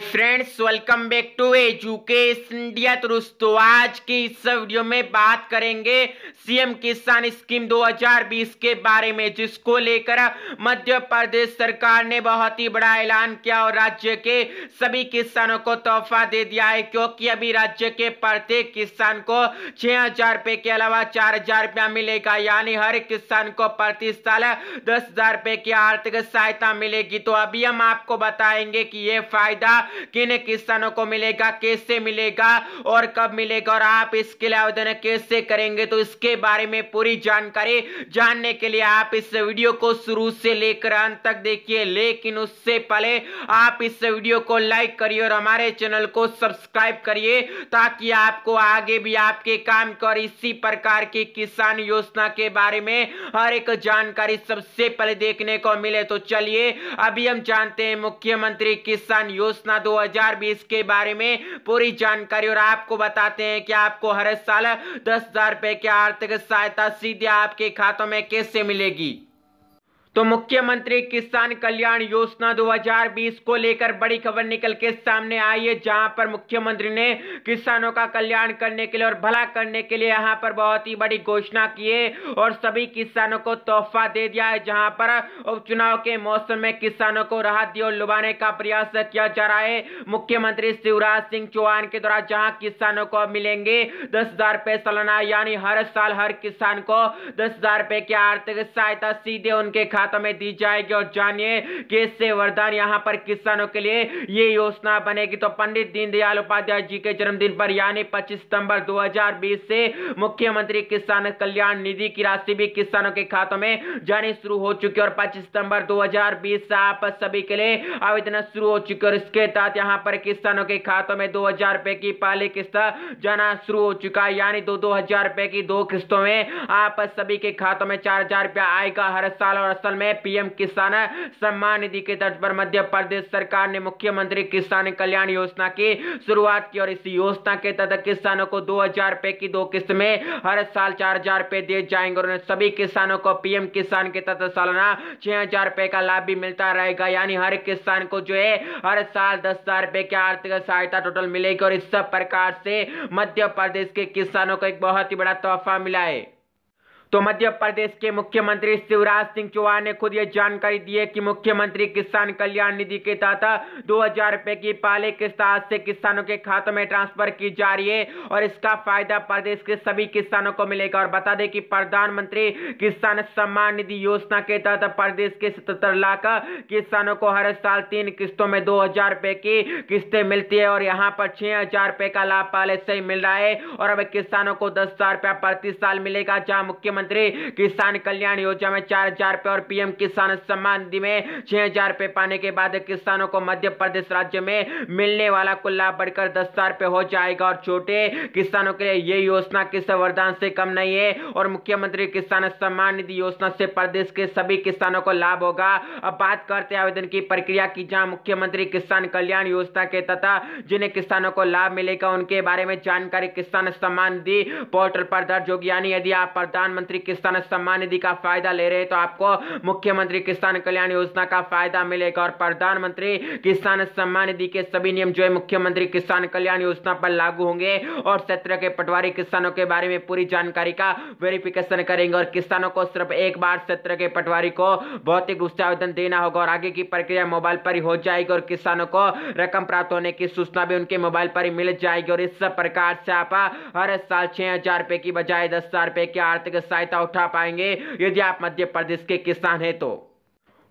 friends welcome back to education India तो दोस्तों आज की इस वीडियो में बात करेंगे सीएम किसान स्कीम 2020 के बारे में जिसको लेकर मध्य प्रदेश सरकार ने बहुत ही बड़ा ऐलान किया और राज्य के सभी किसानों को तोहफा दे दिया है क्योंकि अभी राज्य के प्रत्येक किसान को छह हजार रुपए के अलावा चार हजार रुपया मिलेगा यानी हर किसान को प्रति साल दस हजार रुपए की आर्थिक सहायता मिलेगी तो अभी हम आपको बताएंगे की ये फायदा किन किसानों को मिलेगा कैसे मिलेगा और कब मिलेगा और आप इसके लिए आवेदन कैसे करेंगे तो इसके बारे में पूरी जानकारी जानने के लिए आप इस वीडियो को शुरू से लेकर अंत तक देखिए लेकिन उससे पहले आप इस वीडियो को लाइक करिए और हमारे चैनल को सब्सक्राइब करिए ताकि आपको आगे भी आपके काम कर इसी प्रकार की किसान योजना के बारे में हर एक जानकारी सबसे पहले देखने को मिले तो चलिए अभी हम जानते हैं मुख्यमंत्री किसान योजना योजना 2020 के बारे में पूरी जानकारी और आपको बताते हैं कि आपको हर साल दस हजार रुपए की आर्थिक सहायता सीधे आपके खातों में कैसे मिलेगी तो मुख्यमंत्री किसान कल्याण योजना 2020 को लेकर बड़ी खबर निकल के सामने आई है जहां पर मुख्यमंत्री ने किसानों का कल्याण करने के लिए और भला करने के लिए यहां पर बहुत ही बड़ी घोषणा की है और सभी किसानों को तोहफा दे दिया है जहां पर उपचुनाव के मौसम में किसानों को राहत दी और लुभाने का प्रयास किया जा रहा है मुख्यमंत्री शिवराज सिंह चौहान के द्वारा जहाँ किसानों को मिलेंगे दस हजार रुपये सालाना यानी हर साल हर किसान को दस हजार रुपये की आर्थिक सहायता सीधे उनके खाते खाता में दी जाएगी और जानिए कि इससे वरदान यहाँ पर किसानों के लिए ये योजना बनेगी तो पंडित दीनदयाल उपाध्याय जी के जन्मदिन पर यानी पच्चीस सितंबर दो से मुख्यमंत्री किसान कल्याण निधि की राशि भी किसानों के खातों में जानी शुरू हो चुकी है और पच्चीस सितंबर 2020 से आप सभी के लिए आवेदन शुरू हो चुकी है और इसके तहत यहाँ पर किसानों के खातों में दो हजार रुपए की पहली किस्त जाना शुरू हो चुका है यानी दो दो हजार रुपए की दो किस्तों में आप सभी के खातों में चार हजार रुपया आएगा हर साल और असल में पीएम किसान सम्मान निधि के तर्ज पर मध्य प्रदेश सरकार ने मुख्यमंत्री किसान कल्याण योजना की शुरुआत की और इस योजना के तहत किसानों को दो हजार रुपए की दो किस्त में हर साल चार हजार रुपए दिए जाएंगे और सभी किसानों को पीएम किसान के तहत सालाना छह हजार रुपए का लाभ भी मिलता रहेगा यानी हर किसान को जो है हर साल दस हजार रुपए की आर्थिक सहायता टोटल मिलेगी और इस सब प्रकार से मध्य प्रदेश के किसानों को एक बहुत ही बड़ा तोहफा मिला है तो मध्य प्रदेश के मुख्यमंत्री शिवराज सिंह चौहान ने खुद ये जानकारी दी है कि मुख्यमंत्री किसान कल्याण निधि के तहत दो हजार रुपए की पहले किस्त आज से किसानों के खातों में ट्रांसफर की जा रही है और इसका फायदा प्रदेश के सभी किसानों को मिलेगा और बता दें कि प्रधानमंत्री किसान सम्मान निधि योजना के तहत प्रदेश के सतहत्तर लाख किसानों को हर साल तीन किस्तों में दो हजार रुपए की किस्तें मिलती है और यहाँ पर छह हजार रुपए का लाभ पहले से ही मिल रहा है और अब किसानों को दस हजार रुपया प्रति साल मिलेगा जहाँ मुख्यमंत्री प्रधानमंत्री किसान कल्याण योजना में चार हजार रुपए और पीएम किसान सम्मान निधि में छह हजार रुपए पाने के बाद किसानों को मध्य प्रदेश राज्य में मिलने वाला कुल लाभ बढ़कर दस हजार रुपए हो जाएगा और छोटे किसानों के लिए ये योजना किस वरदान से कम नहीं है और मुख्यमंत्री किसान सम्मान निधि योजना से प्रदेश के सभी किसानों को लाभ होगा अब बात करते हैं आवेदन की प्रक्रिया की जहां मुख्यमंत्री किसान कल्याण योजना के तथा जिन्हें किसानों को लाभ मिलेगा उनके बारे में जानकारी किसान सम्मान निधि पोर्टल पर दर्ज होगी यानी यदि आप प्रधानमंत्री प्रधानमंत्री किसान सम्मान निधि का फायदा ले रहे हैं तो आपको मुख्यमंत्री किसान कल्याण योजना का फायदा मिलेगा और प्रधानमंत्री किसान सम्मान निधि के सभी नियम जो है मुख्यमंत्री किसान कल्याण योजना पर लागू होंगे और सत्र के पटवारी किसानों के बारे में पूरी जानकारी का वेरिफिकेशन करेंगे और किसानों को सिर्फ एक बार सत्र के पटवारी को भौतिक रूप से आवेदन देना होगा और आगे की प्रक्रिया मोबाइल पर ही हो जाएगी और किसानों को रकम प्राप्त होने की सूचना भी उनके मोबाइल पर ही मिल जाएगी और इस प्रकार से आप हर साल छह हजार रुपए की बजाय दस हजार रुपए की आर्थिक सहायता उठा पाएंगे यदि आप मध्य प्रदेश के किसान हैं तो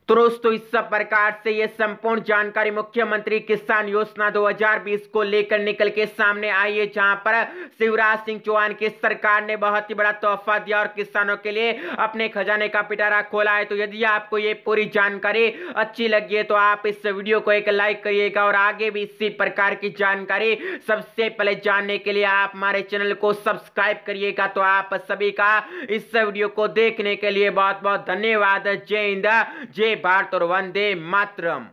तो दोस्तों इस सब प्रकार से ये संपूर्ण जानकारी मुख्यमंत्री किसान योजना 2020 को लेकर निकल के सामने आई है जहां पर शिवराज सिंह चौहान की सरकार ने बहुत ही बड़ा तोहफा दिया और किसानों के लिए अपने खजाने का पिटारा खोला है तो यदि आपको ये पूरी जानकारी अच्छी लगी है तो आप इस वीडियो को एक लाइक करिएगा और आगे भी इसी प्रकार की जानकारी सबसे पहले जानने के लिए आप हमारे चैनल को सब्सक्राइब करिएगा तो आप सभी का इस वीडियो को देखने के लिए बहुत बहुत धन्यवाद जय हिंद जय भारत और वंदे मातरम